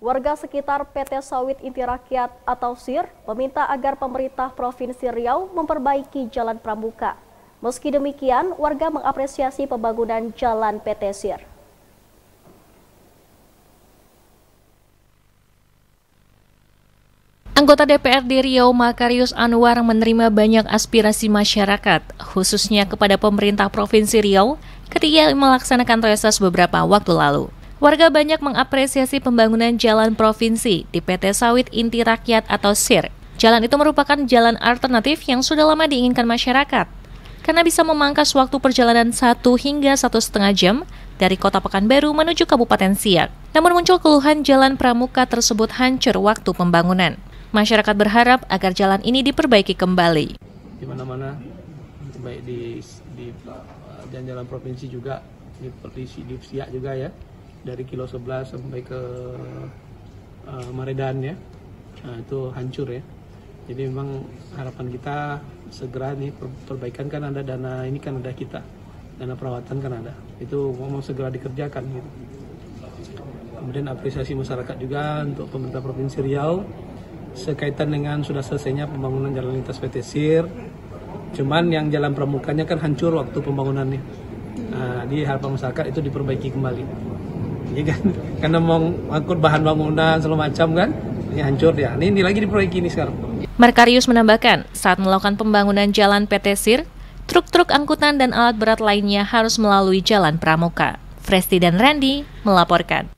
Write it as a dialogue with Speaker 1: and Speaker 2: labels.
Speaker 1: Warga sekitar PT Sawit Inti Rakyat atau SIR meminta agar pemerintah Provinsi Riau memperbaiki jalan pramuka. Meski demikian, warga mengapresiasi pembangunan jalan PT SIR.
Speaker 2: Anggota DPRD Riau Makarius Anwar menerima banyak aspirasi masyarakat, khususnya kepada pemerintah Provinsi Riau, ketika melaksanakan reses beberapa waktu lalu. Warga banyak mengapresiasi pembangunan jalan provinsi di PT Sawit Inti Rakyat atau SIR. Jalan itu merupakan jalan alternatif yang sudah lama diinginkan masyarakat karena bisa memangkas waktu perjalanan satu hingga satu setengah jam dari kota Pekanbaru menuju Kabupaten Siak. Namun muncul keluhan jalan pramuka tersebut hancur waktu pembangunan. Masyarakat berharap agar jalan ini diperbaiki kembali.
Speaker 3: Di mana-mana, baik di, di eh, jalan-jalan provinsi juga, di, di Siak juga ya, dari kilo 11 sampai ke uh, Maredan ya nah, itu hancur ya jadi memang harapan kita segera nih per perbaikan kan ada dana ini kan ada kita dana perawatan kan ada itu mau segera dikerjakan gitu kemudian apresiasi masyarakat juga untuk pemerintah provinsi Riau sekaitan dengan sudah selesainya pembangunan jalan lintas PT Sir cuman yang jalan pramukanya kan hancur waktu pembangunannya. Nah, di harapan masyarakat itu diperbaiki kembali ya kan karena mau angkut bahan bangunan segala macam kan ini hancur ya ini, ini lagi diperbaiki ini sekarang
Speaker 2: Merkarius menambahkan saat melakukan pembangunan jalan PT Sir truk-truk angkutan dan alat berat lainnya harus melalui jalan Pramuka Fresti dan Randy melaporkan